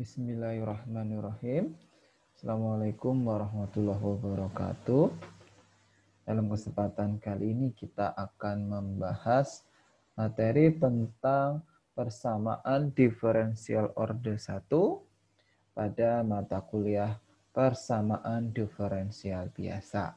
Bismillahirrahmanirrahim. Assalamualaikum warahmatullahi wabarakatuh. Dalam kesempatan kali ini kita akan membahas materi tentang persamaan diferensial order 1 pada mata kuliah persamaan diferensial biasa.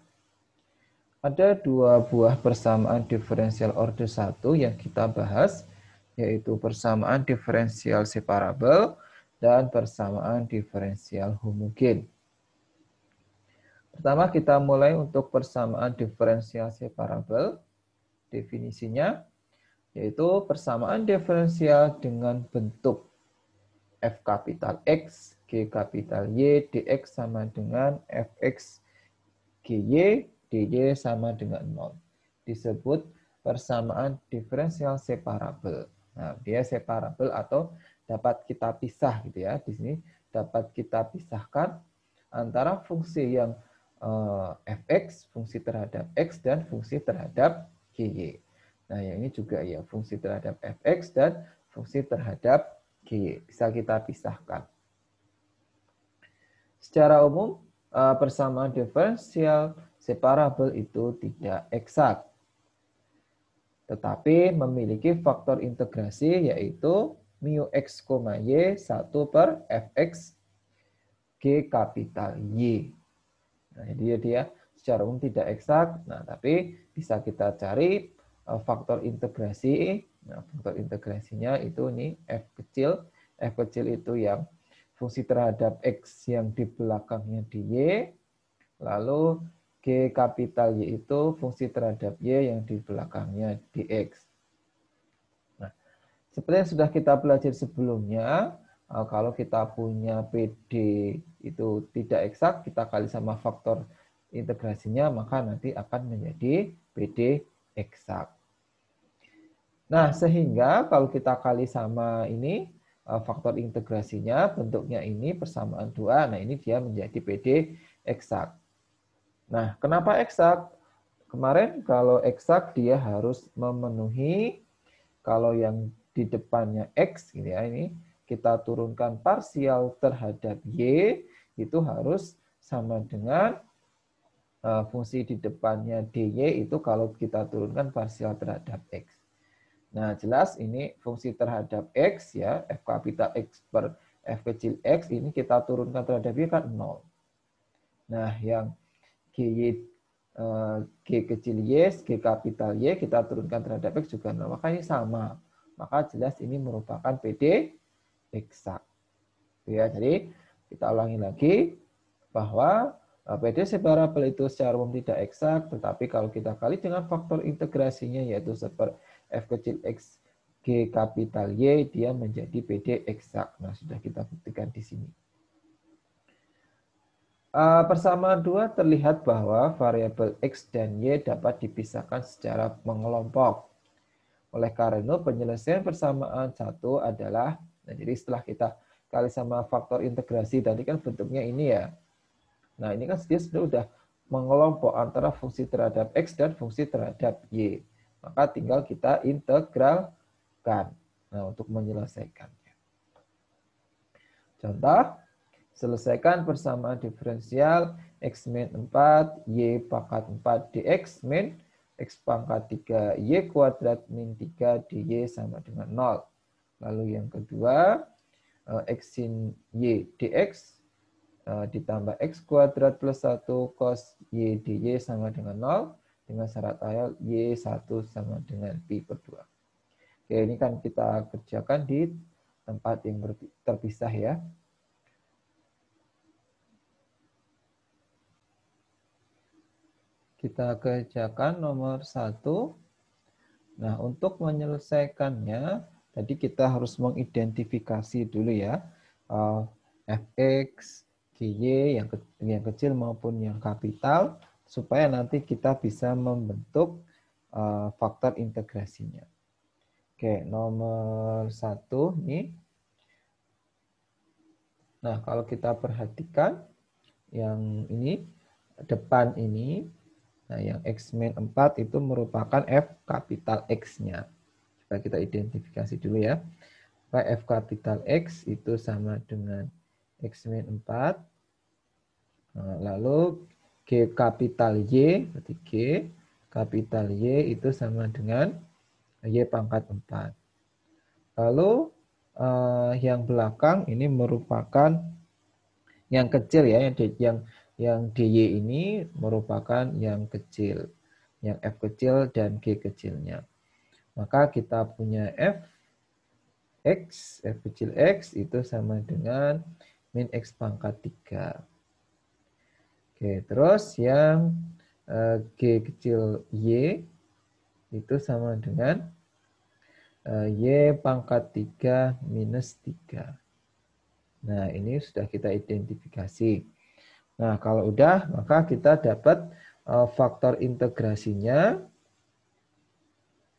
Ada dua buah persamaan diferensial order 1 yang kita bahas, yaitu persamaan diferensial separable dan persamaan diferensial homogen. Pertama kita mulai untuk persamaan diferensial separabel. Definisinya yaitu persamaan diferensial dengan bentuk f kapital X, g kapital Y, dx sama dengan fx gy, dy sama dengan 0. Disebut persamaan diferensial separabel. Nah, dia separabel atau dapat kita pisah gitu ya. Di sini dapat kita pisahkan antara fungsi yang eh, fx, fungsi terhadap x, dan fungsi terhadap y. Nah, yang ini juga ya, fungsi terhadap fx dan fungsi terhadap y Bisa kita pisahkan. Secara umum, persamaan eh, diferensial separabel itu tidak eksak. Tetapi memiliki faktor integrasi yaitu mu x, y 1 per fx g kapital y. Nah, dia dia secara umum tidak eksak, nah tapi bisa kita cari eh, faktor integrasi. Nah, faktor integrasinya itu nih f kecil, f kecil itu yang fungsi terhadap x yang di belakangnya di y, lalu g kapital y itu fungsi terhadap y yang di belakangnya di x. Seperti yang sudah kita pelajari sebelumnya, eh, kalau kita punya PD itu tidak eksak, kita kali sama faktor integrasinya, maka nanti akan menjadi PD eksak. Nah, sehingga kalau kita kali sama ini, eh, faktor integrasinya bentuknya ini persamaan dua. Nah, ini dia menjadi PD eksak. Nah, kenapa eksak? Kemarin kalau eksak dia harus memenuhi kalau yang di depannya X gitu ya ini kita turunkan parsial terhadap Y itu harus sama dengan uh, fungsi di depannya dy itu kalau kita turunkan parsial terhadap x. Nah, jelas ini fungsi terhadap x ya, f kapital x per f kecil x ini kita turunkan terhadap y kan 0. Nah, yang gy e, g kecil y, g kapital y kita turunkan terhadap x juga nol. Makanya sama maka jelas ini merupakan PD eksak. Ya, jadi kita ulangi lagi bahwa eh, PD separable itu secara umum tidak eksak, tetapi kalau kita kali dengan faktor integrasinya yaitu seperti F kecil X G kapital Y, dia menjadi PD eksak. Nah, sudah kita buktikan di sini. Eh, persamaan dua terlihat bahwa variabel X dan Y dapat dipisahkan secara mengelompok. Oleh karena penyelesaian persamaan satu adalah, nah jadi setelah kita kali sama faktor integrasi tadi kan bentuknya ini ya. Nah ini kan dia sudah udah mengelompok antara fungsi terhadap X dan fungsi terhadap Y. Maka tinggal kita integralkan nah, untuk menyelesaikannya. Contoh, selesaikan persamaan diferensial X min 4, Y pangkat 4 dx min X pangkat 3Y kuadrat min 3 DY sama dengan 0. Lalu yang kedua, eh, X sin Y dx eh, ditambah X kuadrat plus 1 cos Y DY sama dengan 0 dengan syarat ayat Y1 sama dengan Pi per 2. Oke, ini kan kita kerjakan di tempat yang terpisah ya. kita kerjakan nomor satu. Nah, untuk menyelesaikannya, tadi kita harus mengidentifikasi dulu ya, uh, eh, fx, gy yang, ke, yang kecil maupun yang kapital, supaya nanti kita bisa membentuk uh, faktor integrasinya. Oke, nomor satu ini. Nah, kalau kita perhatikan yang ini, depan ini, Nah, yang X min 4 itu merupakan F kapital X-nya. Coba kita identifikasi dulu ya. F kapital X itu sama dengan X min 4. Nah, lalu G kapital Y, berarti G kapital Y itu sama dengan Y pangkat 4. Lalu eh, yang belakang ini merupakan yang kecil ya, yang, yang yang dy ini merupakan yang kecil, yang f kecil dan g kecilnya. Maka kita punya f x, f kecil x itu sama dengan min x pangkat 3. Oke, terus yang eh, g kecil y itu sama dengan eh, y pangkat 3 minus 3. Nah, ini sudah kita identifikasi. Nah, kalau udah, maka kita dapat eh, faktor integrasinya.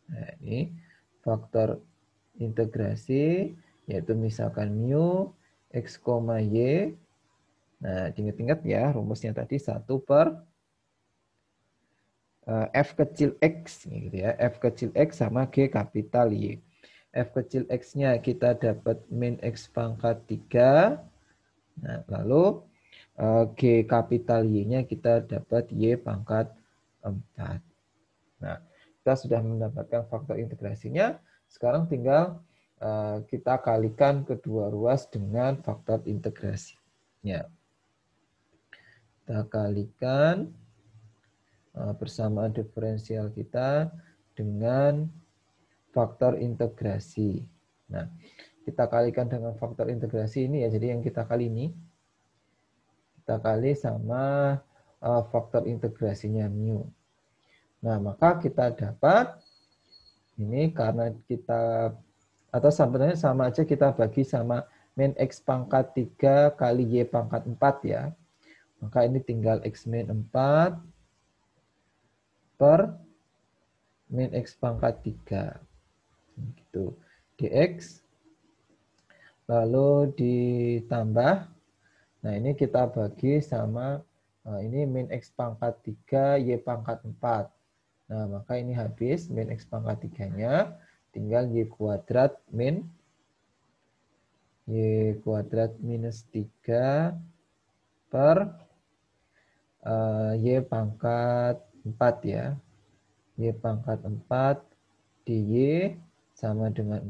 Nah, ini faktor integrasi, yaitu misalkan mu x, y. Nah, ingat-ingat ya, rumusnya tadi 1 per eh, F kecil X. Gitu ya. F kecil X sama G kapital Y. F kecil X-nya kita dapat min X pangkat 3. Nah, lalu G kapital Y-nya kita dapat Y pangkat 4. Nah, kita sudah mendapatkan faktor integrasinya. Sekarang tinggal eh, kita kalikan kedua ruas dengan faktor integrasinya. Kita kalikan persamaan eh, diferensial kita dengan faktor integrasi. Nah, kita kalikan dengan faktor integrasi ini ya. Jadi yang kita kali ini kita kali sama uh, faktor integrasinya mu. Nah, maka kita dapat ini karena kita atau sebenarnya sama aja kita bagi sama min x pangkat 3 kali y pangkat 4 ya. Maka ini tinggal x min 4 per min x pangkat 3. Gitu. dx lalu ditambah Nah, ini kita bagi sama eh, ini min X pangkat 3, Y pangkat 4. Nah, maka ini habis min X pangkat 3-nya. Tinggal Y kuadrat min Y kuadrat minus 3 per uh, Y pangkat 4 ya. Y pangkat 4 dy sama dengan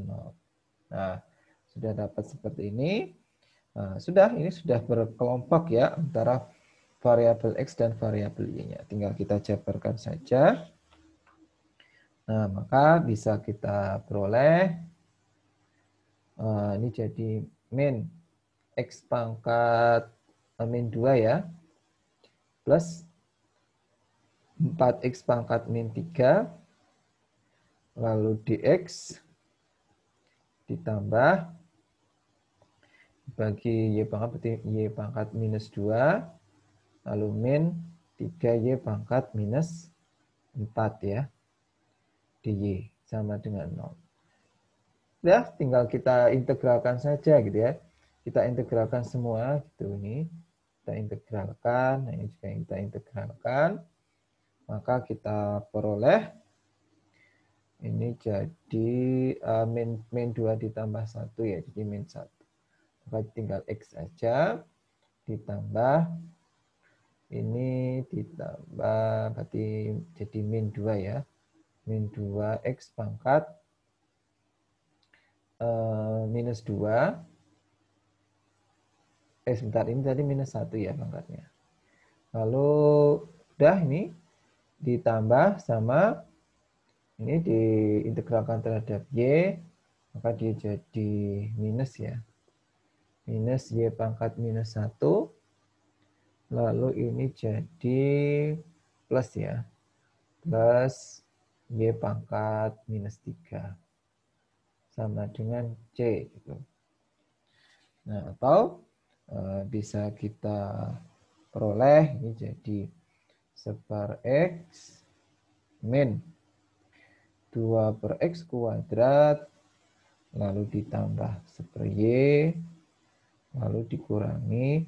0. Nah, sudah dapat seperti ini. Nah, sudah, ini sudah berkelompok ya antara variabel X dan variabel Y-nya. Tinggal kita jabarkan saja. Nah, maka bisa kita peroleh. Eh, ini jadi min X pangkat eh, min 2 ya. Plus 4X pangkat min 3. Lalu DX ditambah bagi Y pangkat berarti Y pangkat minus 2, lalu min 3Y pangkat minus 4 ya, dy sama dengan 0. Ya, tinggal kita integralkan saja gitu ya. Kita integralkan semua gitu ini. Kita integralkan, nah ini juga kita integralkan. Maka kita peroleh ini jadi uh, min, min 2 ditambah 1 ya, jadi min 1 tapi tinggal X aja ditambah ini ditambah berarti jadi min 2 ya. Min 2X pangkat eh, minus 2 eh sebentar ini tadi minus satu ya pangkatnya. Lalu udah ini ditambah sama ini diintegralkan terhadap y maka dia jadi minus ya minus Y pangkat minus 1. Lalu ini jadi plus ya. Plus Y pangkat minus 3. Sama dengan C. Gitu. Nah, atau eh, bisa kita peroleh ini jadi sebar X min 2 per X kuadrat lalu ditambah seper Y lalu dikurangi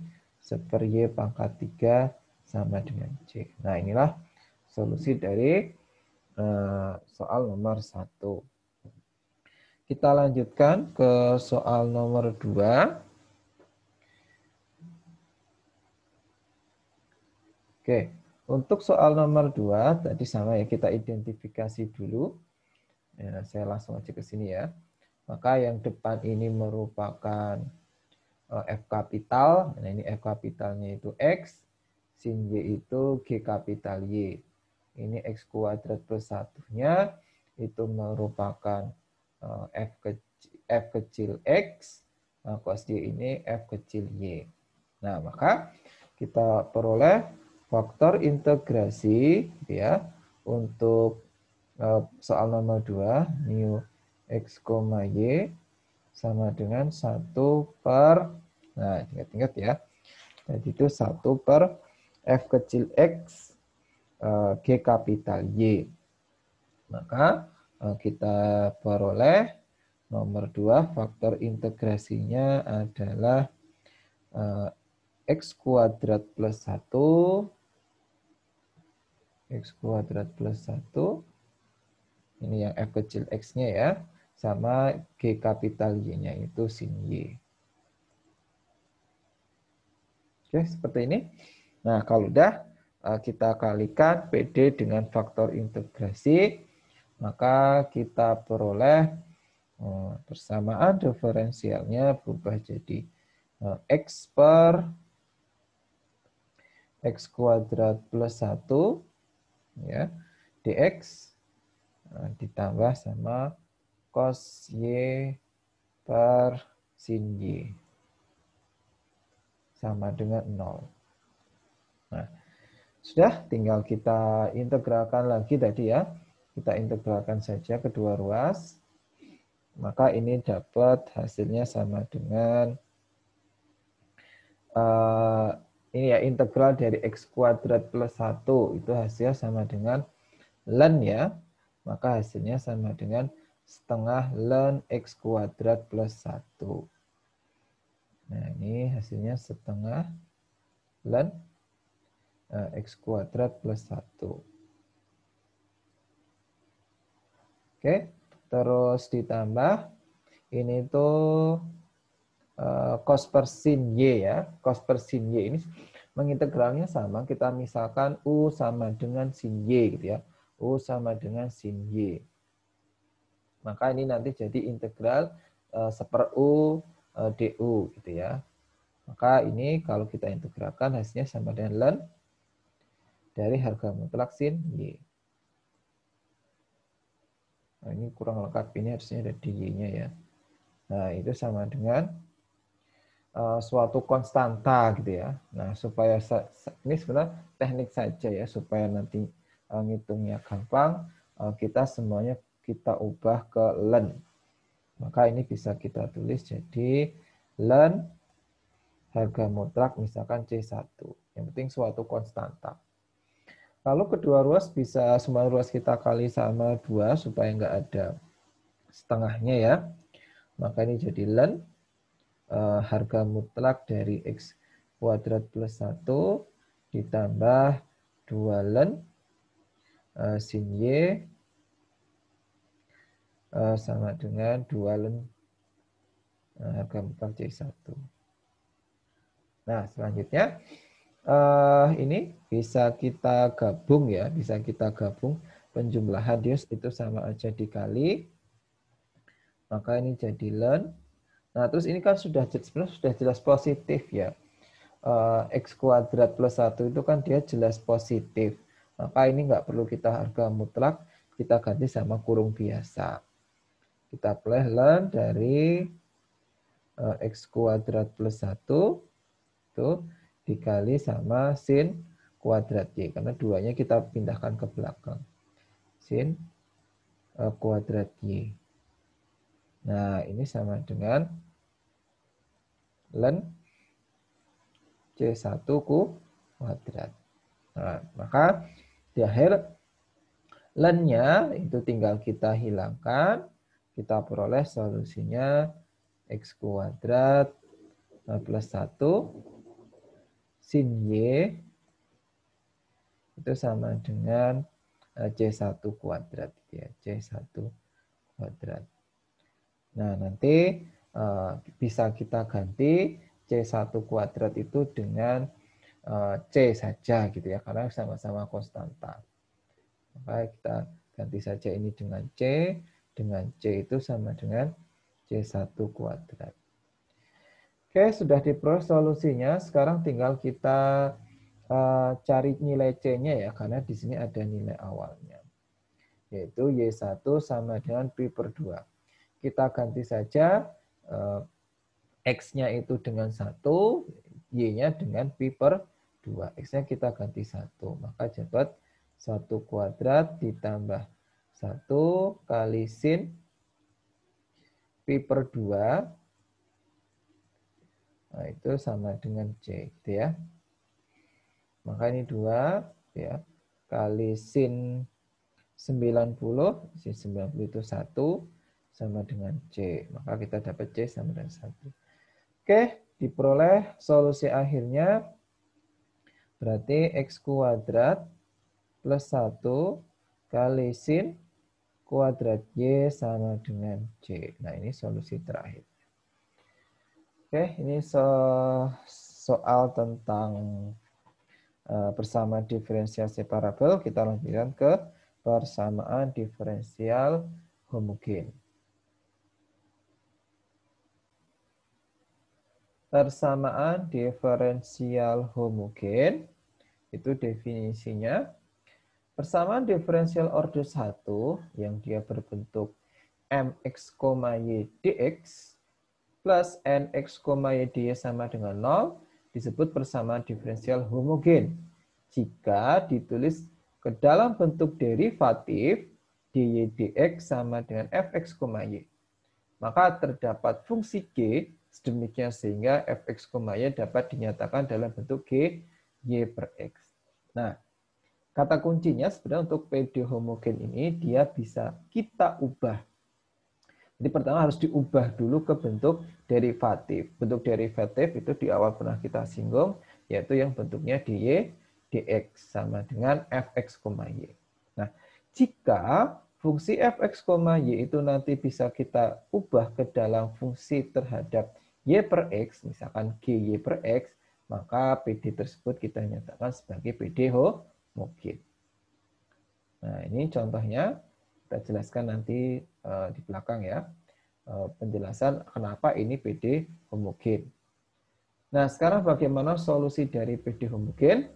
y pangkat 3 sama dengan C. Nah inilah solusi dari eh, soal nomor 1. Kita lanjutkan ke soal nomor 2. Oke, untuk soal nomor 2 tadi sama ya kita identifikasi dulu. Ya, saya langsung aja ke sini ya. Maka yang depan ini merupakan Eh, F kapital. Nah, ini F kapitalnya itu X, sin Y itu G kapital Y. Ini X kuadrat plus satunya itu merupakan eh, F kecil, F kecil X, nah, cos Y ini F kecil Y. Nah, maka kita peroleh faktor integrasi gitu ya untuk eh, soal nomor 2 mu x, y sama dengan 1 per, nah ingat-ingat ya, jadi itu 1 per F kecil X eh, G kapital Y. Maka eh, kita peroleh nomor 2 faktor integrasinya adalah eh, X kuadrat plus 1 X kuadrat plus 1 ini yang F kecil X-nya ya sama G kapital Y-nya itu sin Y. Oke, seperti ini. Nah, kalau udah eh, kita kalikan PD dengan faktor integrasi, maka kita peroleh eh, persamaan diferensialnya berubah jadi eh, X per X kuadrat plus 1 ya, dx ditambah sama cos Y per sin Y. Sama dengan 0. Nah, sudah tinggal kita integralkan lagi tadi ya. Kita integralkan saja kedua ruas. Maka ini dapat hasilnya sama dengan uh, ini ya integral dari x kuadrat plus 1 itu hasilnya sama dengan ln ya. Maka hasilnya sama dengan setengah ln x kuadrat plus 1. Nah, ini hasilnya setengah ln eh, x kuadrat plus 1. Oke, terus ditambah ini tuh uh, cos per sin Y ya. Cos per sin Y ini mengintegralnya sama, kita misalkan U sama dengan sin Y gitu ya. U sama dengan sin Y maka ini nanti jadi integral eh, seper U eh, DU gitu ya. Maka ini kalau kita integralkan hasilnya sama dengan ln dari harga mutlak sin Y. Nah, ini kurang lengkap, ini harusnya ada di Y-nya ya. Nah, itu sama dengan eh, suatu konstanta gitu ya. Nah, supaya ini sebenarnya teknik saja ya, supaya nanti uh, ngitungnya gampang, kita semuanya kita ubah ke len. Maka ini bisa kita tulis jadi len harga mutlak misalkan C1. Yang penting suatu konstanta. Lalu kedua ruas bisa semua ruas kita kali sama dua supaya enggak ada setengahnya ya. Maka ini jadi len eh, harga mutlak dari X kuadrat plus 1 ditambah 2 len eh, sin Y uh, sama dengan 2 len uh, harga mutlak C1. Nah, selanjutnya uh, ini bisa kita gabung ya, bisa kita gabung penjumlahan dius itu sama aja dikali maka ini jadi len. Nah, terus ini kan sudah jelas sudah jelas positif ya. X kuadrat plus 1 itu kan dia jelas positif. Maka ini nggak perlu kita harga mutlak, kita ganti sama kurung biasa kita len dari eh, x kuadrat plus 1 itu dikali sama sin kuadrat y karena duanya kita pindahkan ke belakang sin eh, kuadrat y nah ini sama dengan len c1 ku kuadrat nah, maka di akhir lennya itu tinggal kita hilangkan kita peroleh solusinya X kuadrat nah, plus 1 sin Y itu sama dengan eh, C1 kuadrat. ya C1 kuadrat. Nah, nanti eh, bisa kita ganti C1 kuadrat itu dengan eh, C saja gitu ya, karena sama-sama konstanta. Maka kita ganti saja ini dengan C, dengan C itu sama dengan C1 kuadrat. Oke, sudah diperoleh solusinya. Sekarang tinggal kita uh, cari nilai C-nya ya, karena di sini ada nilai awalnya. Yaitu Y1 sama dengan P per 2. Kita ganti saja uh, X-nya itu dengan 1, Y-nya dengan P per 2. X-nya kita ganti 1, maka dapat 1 kuadrat ditambah 1 kali sin pi per 2. Nah, itu sama dengan C gitu ya. Maka ini 2 ya kali sin 90, sin 90 itu 1 sama dengan C. Maka kita dapat C sama dengan 1. Oke, diperoleh solusi akhirnya berarti X kuadrat plus 1 kali sin kuadrat Y sama dengan C. Nah, ini solusi terakhir. Oke, ini so soal tentang persamaan eh, diferensiasi parabel. Kita lanjutkan ke persamaan diferensial homogen. Persamaan diferensial homogen itu definisinya Persamaan diferensial order 1 yang dia berbentuk mx, y dx plus nx, y dy sama dengan 0 disebut persamaan diferensial homogen. Jika ditulis ke dalam bentuk derivatif dy dx sama dengan fx, y. Maka terdapat fungsi g sedemikian sehingga fx, y dapat dinyatakan dalam bentuk g y per x. Nah, Kata kuncinya sebenarnya untuk pd homogen ini dia bisa kita ubah. Jadi pertama harus diubah dulu ke bentuk derivatif. Bentuk derivatif itu di awal pernah kita singgung, yaitu yang bentuknya dy dx sama dengan fx, y. Nah, jika fungsi fx, y itu nanti bisa kita ubah ke dalam fungsi terhadap y per x, misalkan gy per x, maka PD tersebut kita nyatakan sebagai PD homogen mungkin. Nah, ini contohnya kita jelaskan nanti uh, di belakang ya. Uh, penjelasan kenapa ini PD homogen. Nah, sekarang bagaimana solusi dari PD homogen?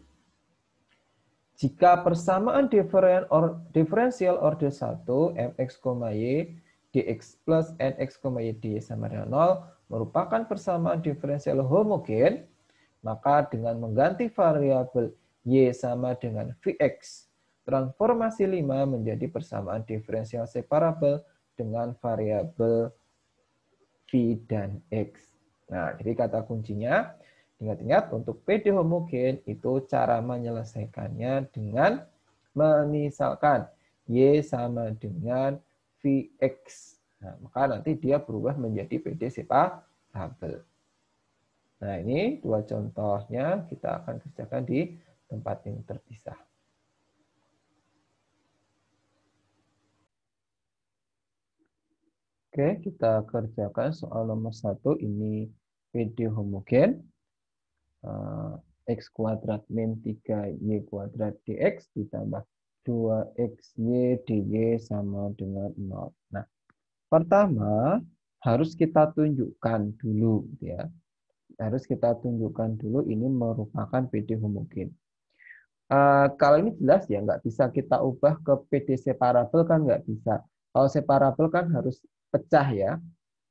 Jika persamaan diferen or, diferensial order 1 mx, y dx plus nx, y dy sama dengan 0 merupakan persamaan diferensial homogen, maka dengan mengganti variabel Y sama dengan Vx. Transformasi 5 menjadi persamaan diferensial separabel dengan variabel V dan X. Nah, jadi kata kuncinya, ingat-ingat untuk PD homogen itu cara menyelesaikannya dengan memisalkan Y sama dengan Vx. Nah, maka nanti dia berubah menjadi PD separabel. Nah, ini dua contohnya kita akan kerjakan di tempat yang terpisah. Oke, kita kerjakan soal nomor satu ini video homogen. Eh, x kuadrat min 3 Y kuadrat DX ditambah 2XY DY sama dengan 0. Nah, pertama harus kita tunjukkan dulu. ya Harus kita tunjukkan dulu ini merupakan PD homogen. Eh, kalau ini jelas ya nggak bisa kita ubah ke PD separable kan nggak bisa. Kalau separable kan harus pecah ya.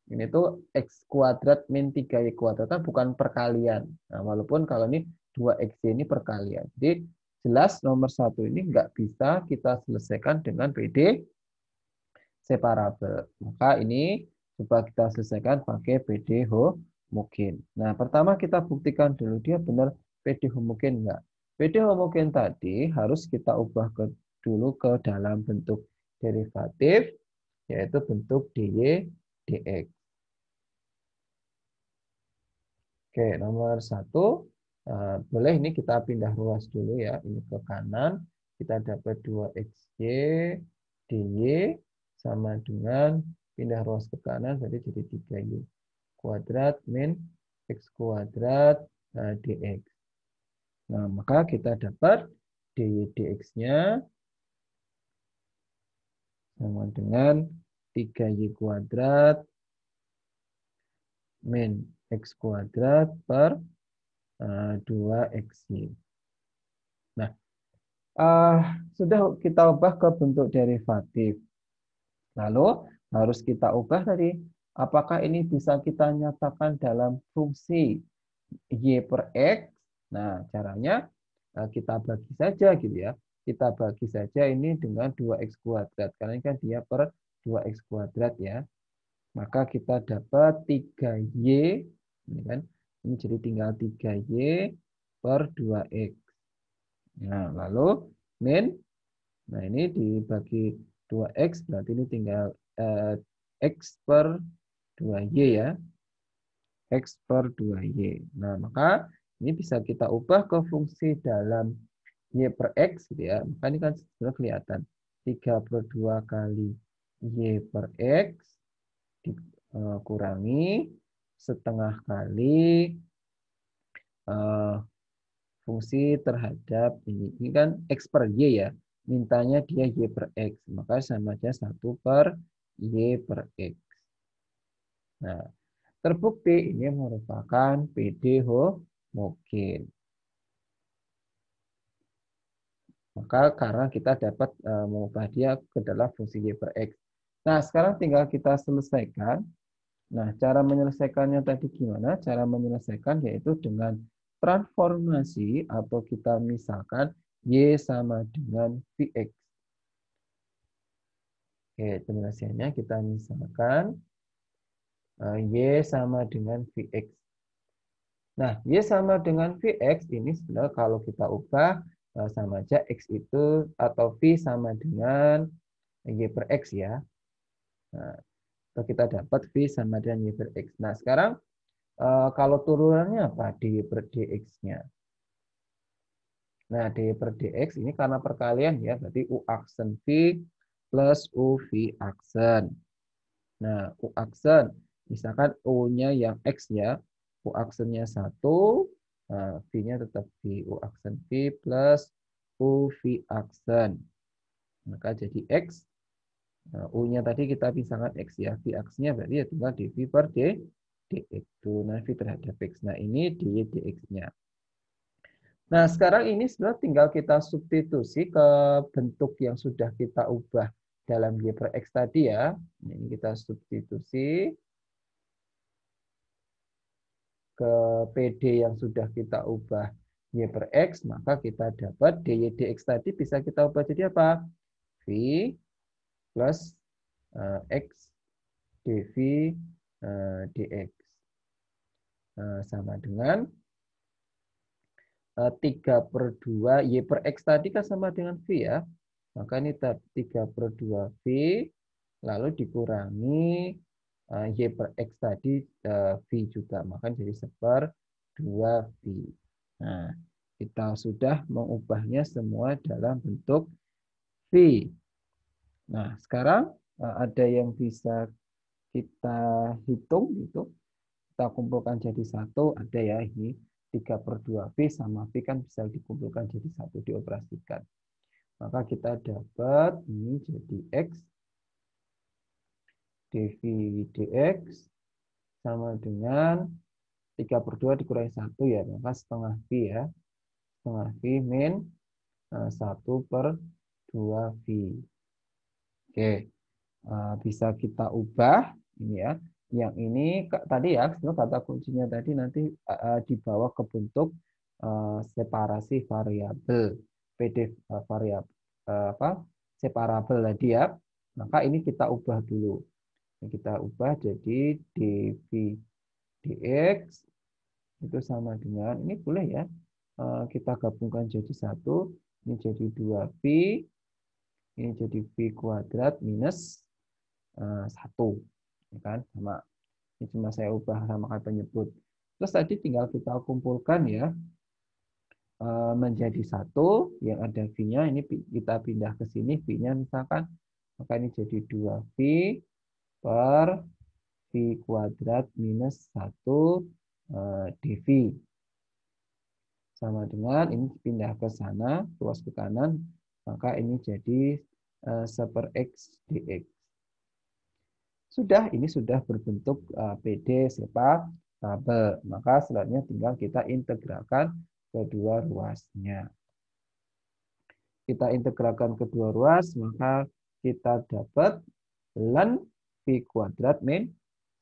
Ini tuh x kuadrat min 3y kuadrat kan bukan perkalian. Nah, walaupun kalau ini 2x ini perkalian. Jadi jelas nomor satu ini nggak bisa kita selesaikan dengan PD separable. Maka ini coba kita selesaikan pakai PD homogen. Nah, pertama kita buktikan dulu dia benar PD homogen nggak. PD homogen tadi harus kita ubah ke, dulu ke dalam bentuk derivatif, yaitu bentuk dy dx. Oke, nomor satu. Eh, boleh ini kita pindah ruas dulu ya. Ini ke kanan. Kita dapat 2xy dy sama dengan pindah ruas ke kanan. jadi jadi 3y kuadrat min x kuadrat eh, dx. Nah, maka kita dapat dy dx-nya sama dengan 3y kuadrat min x kuadrat per 2xy. Eh, nah, uh, sudah kita ubah ke bentuk derivatif. Lalu harus kita ubah tadi, apakah ini bisa kita nyatakan dalam fungsi y per x Nah, caranya eh, kita bagi saja gitu ya. Kita bagi saja ini dengan 2x kuadrat. Karena ini kan dia per 2x kuadrat ya. Maka kita dapat 3y. Ini kan. Ini jadi tinggal 3y per 2x. Nah, lalu min. Nah, ini dibagi 2x berarti ini tinggal eh, x per 2y ya. x per 2y. Nah, maka ini bisa kita ubah ke fungsi dalam Y per X gitu ya. Maka ini kan sudah kelihatan. 3 per 2 kali Y per X dikurangi eh, setengah kali eh, fungsi terhadap ini. Ini kan X per Y ya. Mintanya dia Y per X. Maka sama aja satu per Y per X. Nah, terbukti ini merupakan PD mungkin. Maka karena kita dapat eh, mengubah dia ke dalam fungsi y per x. Nah, sekarang tinggal kita selesaikan. Nah, cara menyelesaikannya tadi gimana? Cara menyelesaikan yaitu dengan transformasi atau kita misalkan Y sama dengan VX. Oke, penyelesaiannya kita misalkan eh, Y sama dengan VX. Nah, Y sama dengan Vx ini sebenarnya kalau kita ubah eh, sama aja X itu atau V sama dengan Y per X ya. Nah, kita dapat V sama dengan Y per X. Nah, sekarang eh, kalau turunannya apa? D per DX-nya. Nah, D per DX ini karena perkalian ya, berarti U aksen V plus u v aksen. Nah, U aksen, misalkan U-nya yang X ya, U aksennya satu, nah, V-nya tetap V, U aksen V plus U V aksen. Maka jadi X, nah, U-nya tadi kita pisahkan X ya, V aksennya berarti ya tinggal dv per D, DX. Nah, V terhadap X. Nah, ini D, DX-nya. Nah, sekarang ini sebenarnya tinggal kita substitusi ke bentuk yang sudah kita ubah dalam Y per X tadi ya. Ini kita substitusi ke PD yang sudah kita ubah Y per X, maka kita dapat DY DX tadi bisa kita ubah jadi apa? V plus eh, X dV eh, dx. Eh, sama dengan uh, 3 per 2 Y per X tadi kan sama dengan V ya. Maka ini 3 per 2 V lalu dikurangi Eh, y per X tadi eh, V juga. Maka jadi seper 2V. Nah, kita sudah mengubahnya semua dalam bentuk V. Nah, sekarang eh, ada yang bisa kita hitung gitu. Kita kumpulkan jadi satu, ada ya ini 3 per 2 V sama V kan bisa dikumpulkan jadi satu dioperasikan. Maka kita dapat ini jadi X dv dx sama dengan 3 per 2 dikurangi 1 ya, maka setengah V ya. Setengah V min 1 eh, per 2 V. Oke, eh, bisa kita ubah ini ya. Yang ini tadi ya, kata kuncinya tadi nanti eh, dibawa ke bentuk separasi variabel PD variabel apa separabel tadi ya. Maka ini kita ubah dulu kita ubah jadi dv dx itu sama dengan ini boleh ya eh, kita gabungkan jadi satu ini jadi 2 v ini jadi v kuadrat minus eh, satu ya kan sama ini cuma saya ubah sama kata penyebut terus tadi tinggal kita kumpulkan ya eh, menjadi satu yang ada v-nya ini kita pindah ke sini v-nya misalkan maka ini jadi 2 v per V kuadrat minus 1 eh, dV. Sama dengan ini pindah ke sana, luas ke kanan, maka ini jadi eh, seper X dx. Sudah, ini sudah berbentuk eh, PD sepak tabel. Maka selanjutnya tinggal kita integralkan kedua ruasnya. Kita integralkan kedua ruas, maka kita dapat lan pi kuadrat min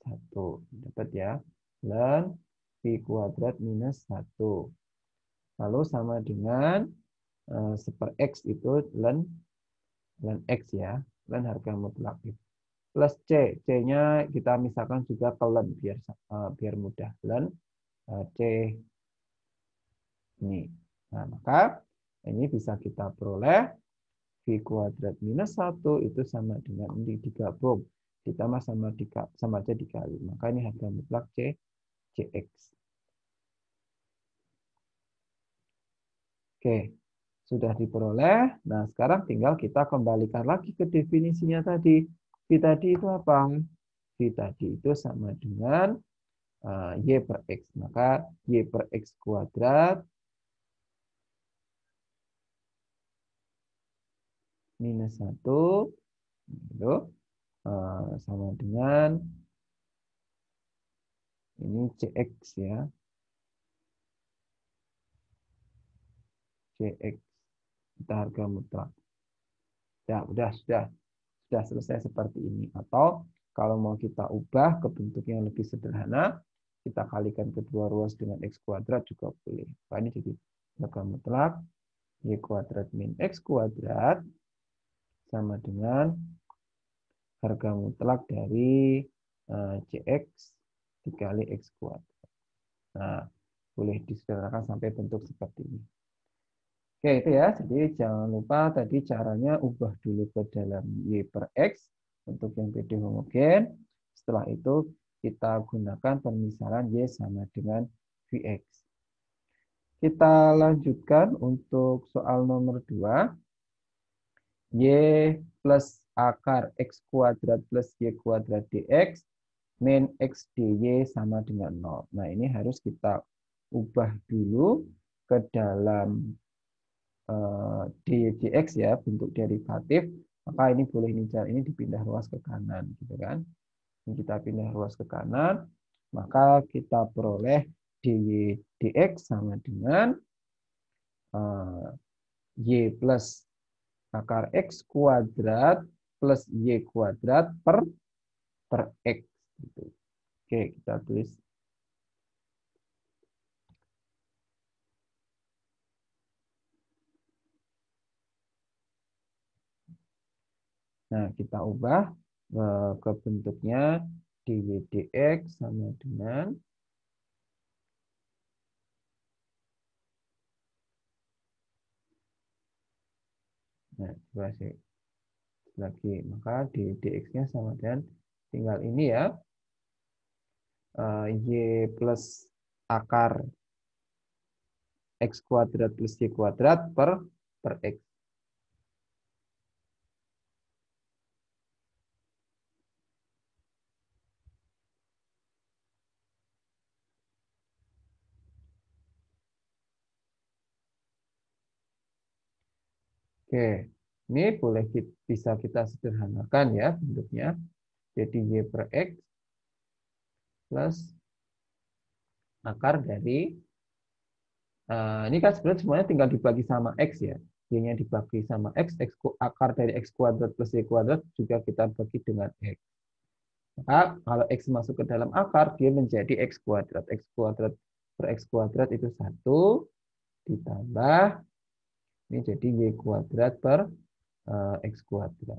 1. Dapat ya. dan pi kuadrat minus 1. Lalu sama dengan eh, seper x itu ln, ln x ya. Ln harga mutlak. Plus c. C-nya kita misalkan juga ke ln biar, uh, biar mudah. Ln eh, c ini. Nah, maka ini bisa kita peroleh V kuadrat minus satu itu sama dengan ini digabung ditambah sama dika, sama aja dikali. Maka ini harga mutlak C CX. Oke, sudah diperoleh. Nah, sekarang tinggal kita kembalikan lagi ke definisinya tadi. V tadi itu apa? V tadi itu sama dengan eh, Y per X. Maka Y per X kuadrat minus 1 Eh, sama dengan ini CX ya. CX kita harga mutlak. Ya, udah sudah sudah selesai seperti ini atau kalau mau kita ubah ke bentuk yang lebih sederhana, kita kalikan kedua ruas dengan x kuadrat juga boleh. Nah, ini jadi harga mutlak y kuadrat min x kuadrat sama dengan harga mutlak dari eh, CX dikali X kuadrat. Nah, boleh disederhanakan sampai bentuk seperti ini. Oke, itu ya. Jadi jangan lupa tadi caranya ubah dulu ke dalam Y per X untuk yang PD homogen. Setelah itu kita gunakan permisalan Y sama dengan VX. Kita lanjutkan untuk soal nomor 2. Y plus akar x kuadrat plus y kuadrat dx min x dy sama dengan 0. Nah, ini harus kita ubah dulu ke dalam uh, eh, dy dx ya, bentuk derivatif. Maka ini boleh ini ini dipindah ruas ke kanan, gitu kan. Ini kita pindah ruas ke kanan, maka kita peroleh dy dx sama dengan uh, y plus akar x kuadrat plus Y kuadrat per, per X. Gitu. Oke, kita tulis. Nah, kita ubah eh, ke bentuknya dy dx sama dengan Nah, lagi. Maka di dx-nya sama dengan tinggal ini ya. Eh, y plus akar x kuadrat plus y kuadrat per, per x. Oke. Okay. Ini boleh kita, bisa kita sederhanakan ya bentuknya. Jadi Y per X plus akar dari, eh, ini kan sebenarnya semuanya tinggal dibagi sama X ya. Y-nya dibagi sama X, X, akar dari X kuadrat plus Y kuadrat juga kita bagi dengan X. Maka kalau X masuk ke dalam akar, dia menjadi X kuadrat. X kuadrat per X kuadrat itu satu ditambah, ini jadi Y kuadrat per Eh, x kuadrat. Gitu.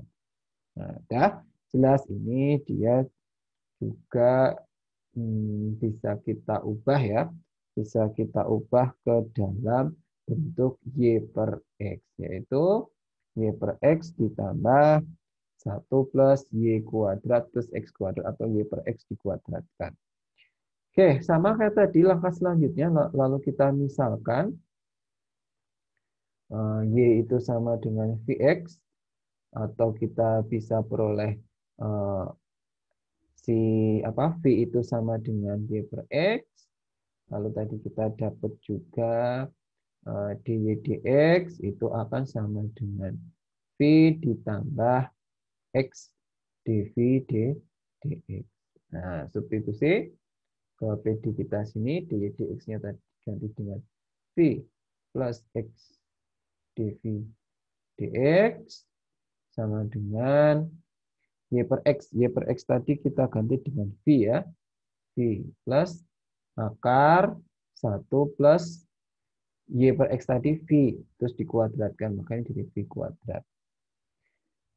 Nah, dah ya, jelas ini dia juga hmm, bisa kita ubah ya, bisa kita ubah ke dalam bentuk y per x yaitu y per x ditambah 1 plus y kuadrat plus x kuadrat atau y per x dikuadratkan. Oke, sama kayak tadi langkah selanjutnya lalu kita misalkan Eh, y itu sama dengan Vx, atau kita bisa peroleh eh, si apa V itu sama dengan Y per X, lalu tadi kita dapat juga eh, dy dx itu akan sama dengan v ditambah x dv dx. Nah, substitusi ke PD kita sini dy dx-nya tadi ganti dengan v plus x dv dx sama dengan y per x. y per x tadi kita ganti dengan v ya. v plus akar 1 plus y per x tadi v. Terus dikuadratkan, makanya jadi v kuadrat.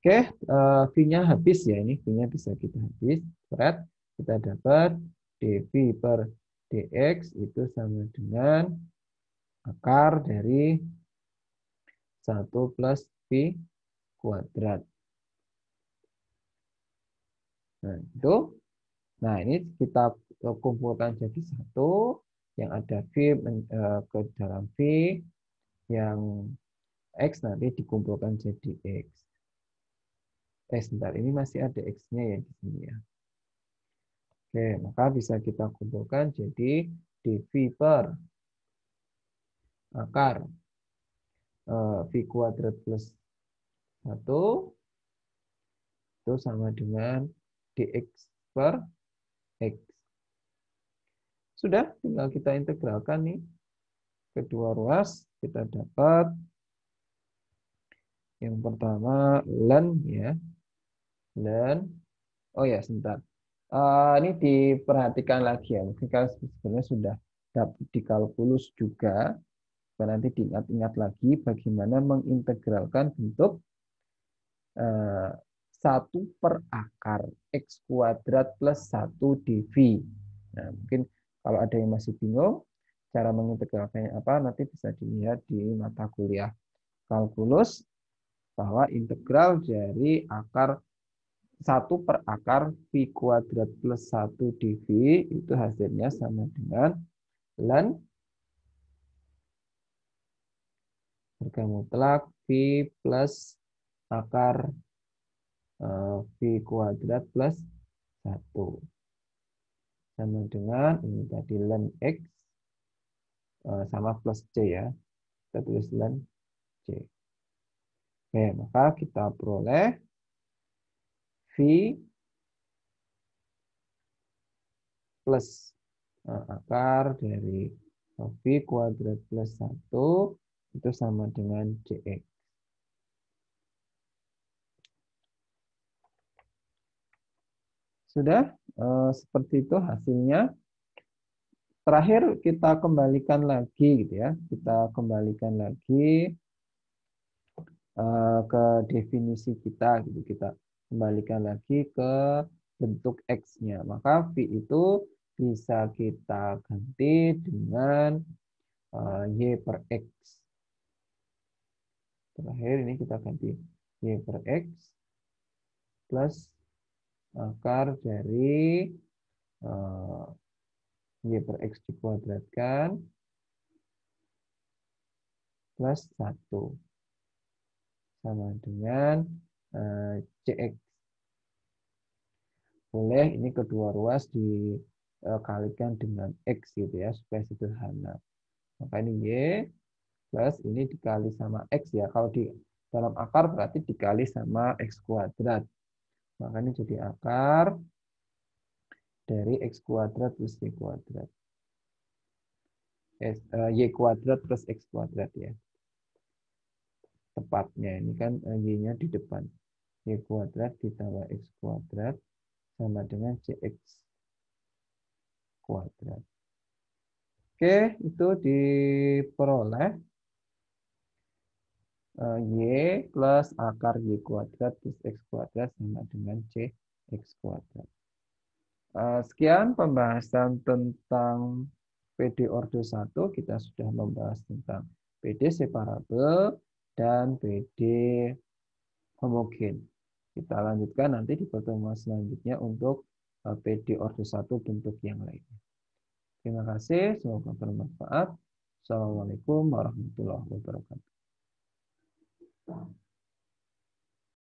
Oke, eh, v-nya habis ya ini. V-nya bisa kita habis. Berat, kita dapat dv per dx itu sama dengan akar dari 1 plus V kuadrat. Nah, itu. Nah, ini kita kumpulkan jadi satu yang ada V e, ke dalam V yang X nanti dikumpulkan jadi X. Eh, sebentar, ini masih ada X-nya ya di sini ya. Oke, maka bisa kita kumpulkan jadi dv per akar Eh, v kuadrat plus 1 itu sama dengan dx per x. Sudah, tinggal kita integralkan nih kedua ruas. Kita dapat yang pertama len ya. Len. Oh ya, sebentar. Uh, ini diperhatikan lagi ya. Mungkin kalian sebenarnya sudah dapat dikalkulus juga. Dan nanti diingat-ingat lagi bagaimana mengintegralkan bentuk eh, satu per akar x kuadrat plus 1 dv. Nah, mungkin kalau ada yang masih bingung, cara mengintegralkannya apa, nanti bisa dilihat di mata kuliah kalkulus bahwa integral dari akar 1 per akar V kuadrat plus 1 dV itu hasilnya sama dengan ln harga mutlak V plus akar eh, V kuadrat plus 1. Sama dengan ini tadi len X eh, sama plus C ya. Kita tulis len C. Oke, maka kita peroleh V plus eh, akar dari V kuadrat plus 1 itu sama dengan CX. Sudah, eh, seperti itu hasilnya. Terakhir kita kembalikan lagi, gitu ya. Kita kembalikan lagi eh, ke definisi kita, gitu. Kita kembalikan lagi ke bentuk x-nya. Maka v itu bisa kita ganti dengan eh, y per x. Terakhir ini kita ganti Y per X plus akar eh, dari uh, eh, Y per X dikuadratkan plus 1. Sama dengan uh, CX. Boleh ini kedua ruas dikalikan dengan X gitu ya, supaya sederhana. Maka ini Y plus ini dikali sama X ya. Kalau di dalam akar berarti dikali sama X kuadrat. makanya jadi akar dari X kuadrat plus Y kuadrat. S, uh, y kuadrat plus X kuadrat ya. Tepatnya ini kan eh, Y-nya di depan. Y kuadrat ditambah X kuadrat sama dengan CX kuadrat. Oke, itu diperoleh Eh, y plus akar Y kuadrat plus X kuadrat sama dengan C X kuadrat. Eh, sekian pembahasan tentang PD ordo 1. Kita sudah membahas tentang PD separabel dan PD homogen. Kita lanjutkan nanti di pertemuan selanjutnya untuk eh, PD ordo 1 bentuk yang lainnya. Terima kasih, semoga bermanfaat. Assalamualaikum warahmatullahi wabarakatuh. Wow.